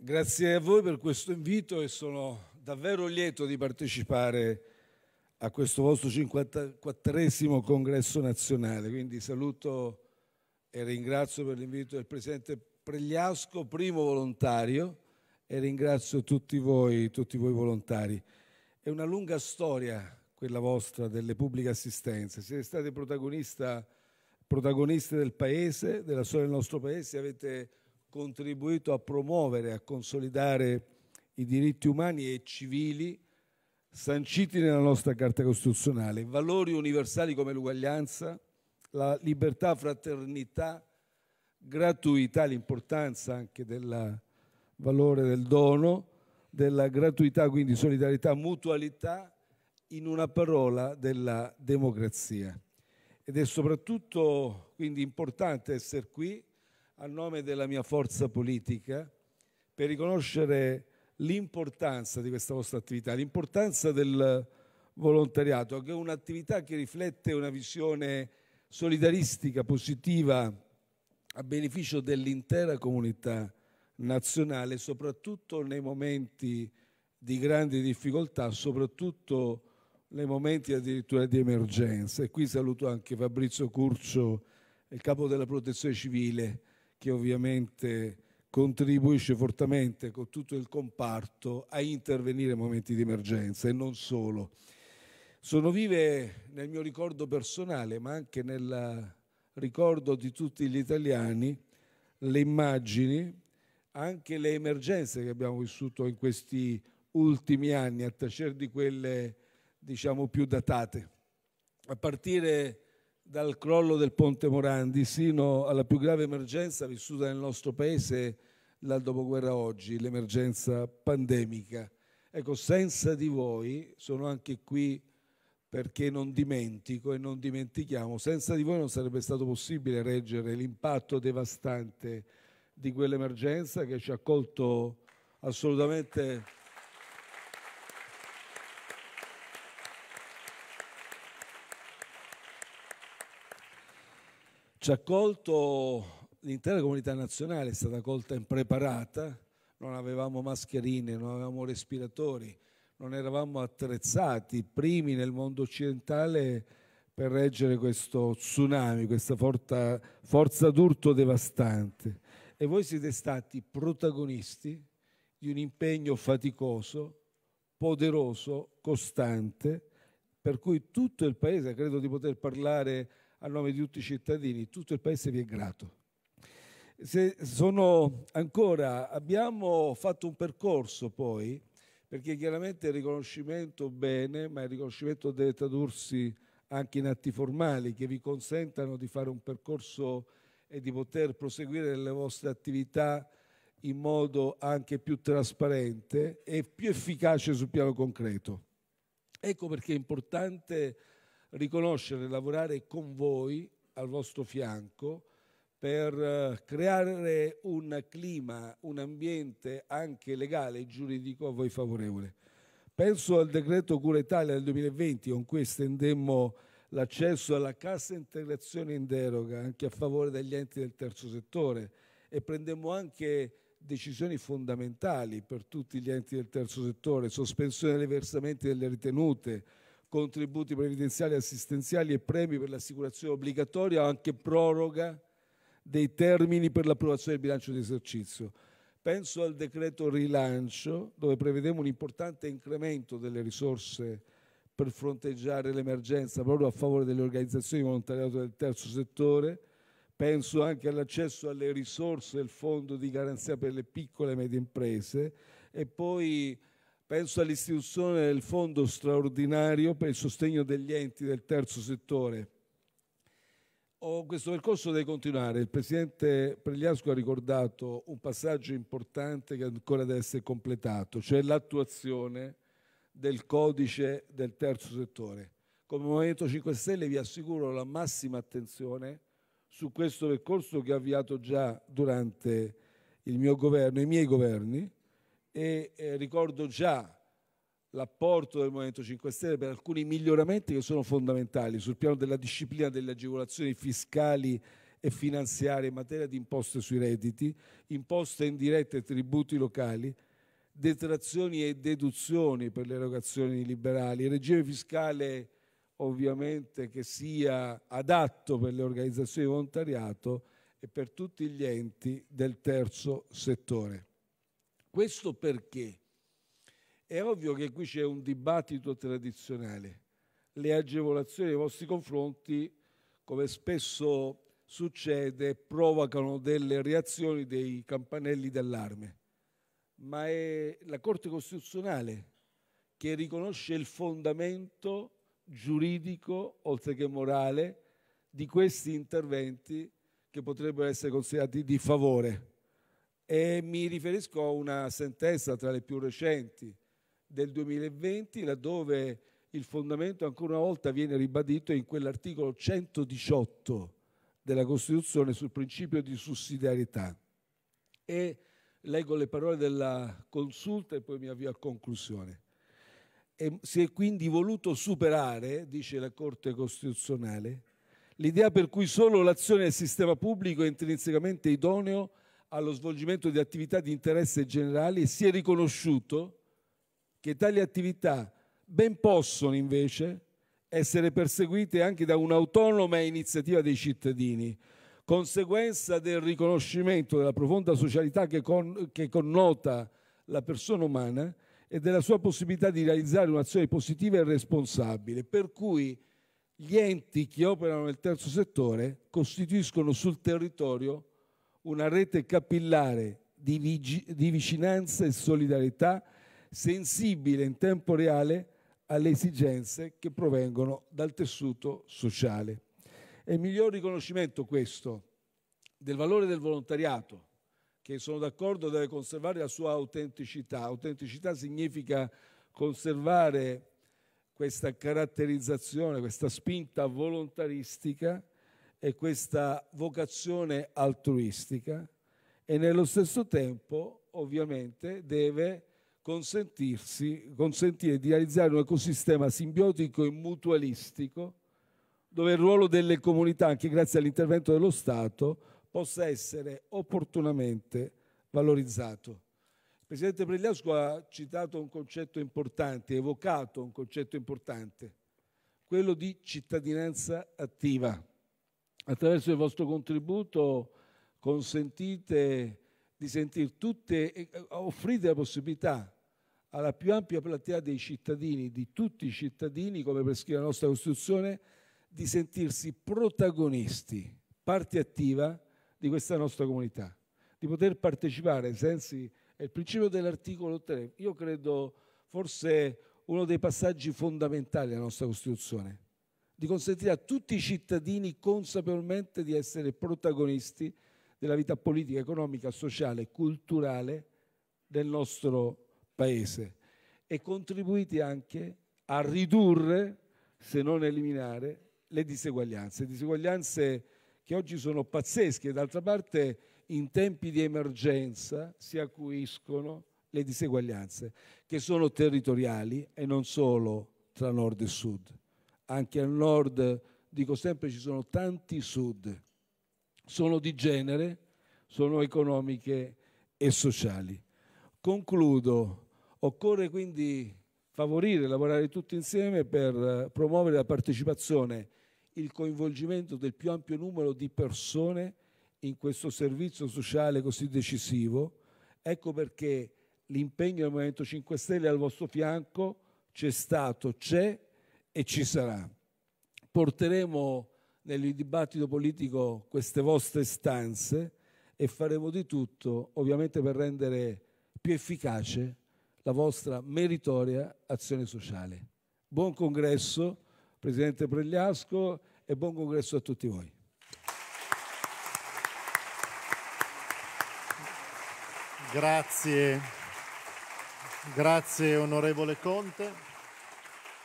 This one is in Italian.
Grazie a voi per questo invito e sono davvero lieto di partecipare a questo vostro 54 congresso nazionale. Quindi saluto e ringrazio per l'invito del Presidente Pregliasco, primo volontario, e ringrazio tutti voi, tutti voi volontari. È una lunga storia quella vostra delle pubbliche assistenze. Siete stati protagoniste del Paese, della storia del nostro Paese, avete contribuito a promuovere e a consolidare i diritti umani e civili sanciti nella nostra Carta Costituzionale, valori universali come l'uguaglianza, la libertà, fraternità, gratuità, l'importanza anche del valore del dono, della gratuità, quindi solidarietà, mutualità, in una parola della democrazia. Ed è soprattutto quindi importante essere qui a nome della mia forza politica per riconoscere l'importanza di questa vostra attività, l'importanza del volontariato, che è un'attività che riflette una visione solidaristica, positiva, a beneficio dell'intera comunità nazionale, soprattutto nei momenti di grandi difficoltà, soprattutto nei momenti addirittura di emergenza. E qui saluto anche Fabrizio Curcio, il capo della protezione civile, che ovviamente contribuisce fortemente con tutto il comparto a intervenire in momenti di emergenza e non solo. Sono vive nel mio ricordo personale, ma anche nel ricordo di tutti gli italiani, le immagini, anche le emergenze che abbiamo vissuto in questi ultimi anni, a tacere di quelle diciamo più datate, a partire dal crollo del Ponte Morandi sino alla più grave emergenza vissuta nel nostro paese dal dopoguerra oggi, l'emergenza pandemica. Ecco, senza di voi, sono anche qui perché non dimentico e non dimentichiamo, senza di voi non sarebbe stato possibile reggere l'impatto devastante di quell'emergenza che ci ha colto assolutamente Ci ha colto l'intera comunità nazionale, è stata colta impreparata, non avevamo mascherine, non avevamo respiratori, non eravamo attrezzati, primi nel mondo occidentale, per reggere questo tsunami, questa forza, forza d'urto devastante. E voi siete stati protagonisti di un impegno faticoso, poderoso, costante, per cui tutto il Paese, credo di poter parlare a nome di tutti i cittadini, tutto il Paese vi è grato. Se sono Ancora, abbiamo fatto un percorso poi, perché chiaramente il riconoscimento bene, ma il riconoscimento deve tradursi anche in atti formali che vi consentano di fare un percorso e di poter proseguire le vostre attività in modo anche più trasparente e più efficace sul piano concreto. Ecco perché è importante riconoscere e lavorare con voi, al vostro fianco, per eh, creare un clima, un ambiente anche legale e giuridico a voi favorevole. Penso al decreto Cura Italia del 2020, con cui estendemmo l'accesso alla cassa integrazione in deroga anche a favore degli enti del terzo settore e prendemmo anche decisioni fondamentali per tutti gli enti del terzo settore, sospensione dei versamenti delle ritenute, contributi previdenziali e assistenziali e premi per l'assicurazione obbligatoria o anche proroga dei termini per l'approvazione del bilancio di esercizio. Penso al decreto rilancio, dove prevedemo un importante incremento delle risorse per fronteggiare l'emergenza proprio a favore delle organizzazioni di volontariato del terzo settore. Penso anche all'accesso alle risorse del Fondo di garanzia per le piccole e medie imprese e poi Penso all'istituzione del fondo straordinario per il sostegno degli enti del terzo settore. Oh, questo percorso deve continuare. Il Presidente Pregliasco ha ricordato un passaggio importante che ancora deve essere completato, cioè l'attuazione del codice del terzo settore. Come Movimento 5 Stelle vi assicuro la massima attenzione su questo percorso che ho avviato già durante il mio governo, i miei governi, e eh, ricordo già l'apporto del Movimento 5 Stelle per alcuni miglioramenti che sono fondamentali sul piano della disciplina delle agevolazioni fiscali e finanziarie in materia di imposte sui redditi, imposte indirette e tributi locali, detrazioni e deduzioni per le erogazioni liberali, regime fiscale ovviamente che sia adatto per le organizzazioni di volontariato e per tutti gli enti del terzo settore. Questo perché? È ovvio che qui c'è un dibattito tradizionale. Le agevolazioni nei vostri confronti, come spesso succede, provocano delle reazioni, dei campanelli d'allarme. Ma è la Corte Costituzionale che riconosce il fondamento giuridico, oltre che morale, di questi interventi che potrebbero essere considerati di favore. E mi riferisco a una sentenza tra le più recenti del 2020, laddove il fondamento ancora una volta viene ribadito in quell'articolo 118 della Costituzione sul principio di sussidiarietà. E leggo le parole della consulta e poi mi avvio a conclusione. E si è quindi voluto superare, dice la Corte Costituzionale, l'idea per cui solo l'azione del sistema pubblico è intrinsecamente idoneo allo svolgimento di attività di interesse generale e si è riconosciuto che tali attività ben possono invece essere perseguite anche da un'autonoma iniziativa dei cittadini, conseguenza del riconoscimento della profonda socialità che, con, che connota la persona umana e della sua possibilità di realizzare un'azione positiva e responsabile, per cui gli enti che operano nel terzo settore costituiscono sul territorio una rete capillare di, di vicinanza e solidarietà sensibile in tempo reale alle esigenze che provengono dal tessuto sociale. È il miglior riconoscimento questo del valore del volontariato, che sono d'accordo deve conservare la sua autenticità. Autenticità significa conservare questa caratterizzazione, questa spinta volontaristica e questa vocazione altruistica e nello stesso tempo ovviamente deve consentire di realizzare un ecosistema simbiotico e mutualistico dove il ruolo delle comunità, anche grazie all'intervento dello Stato, possa essere opportunamente valorizzato. Il Presidente Pregliasco ha citato un concetto importante, evocato un concetto importante, quello di cittadinanza attiva attraverso il vostro contributo consentite di sentire tutte, eh, eh, offrite la possibilità alla più ampia platea dei cittadini, di tutti i cittadini, come prescrive la nostra Costituzione, di sentirsi protagonisti, parte attiva di questa nostra comunità, di poter partecipare ai sensi il principio dell'articolo 3. Io credo forse uno dei passaggi fondamentali della nostra Costituzione di consentire a tutti i cittadini consapevolmente di essere protagonisti della vita politica, economica, sociale e culturale del nostro Paese e contribuiti anche a ridurre, se non eliminare, le diseguaglianze. Diseguaglianze che oggi sono pazzesche, d'altra parte in tempi di emergenza si acuiscono le diseguaglianze, che sono territoriali e non solo tra nord e sud anche al nord, dico sempre ci sono tanti sud, sono di genere, sono economiche e sociali. Concludo, occorre quindi favorire, lavorare tutti insieme per eh, promuovere la partecipazione, il coinvolgimento del più ampio numero di persone in questo servizio sociale così decisivo. Ecco perché l'impegno del Movimento 5 Stelle al vostro fianco c'è stato, c'è e ci sarà. Porteremo nel dibattito politico queste vostre stanze e faremo di tutto ovviamente per rendere più efficace la vostra meritoria azione sociale. Buon congresso, Presidente Pregliasco, e buon congresso a tutti voi. Grazie, grazie onorevole Conte.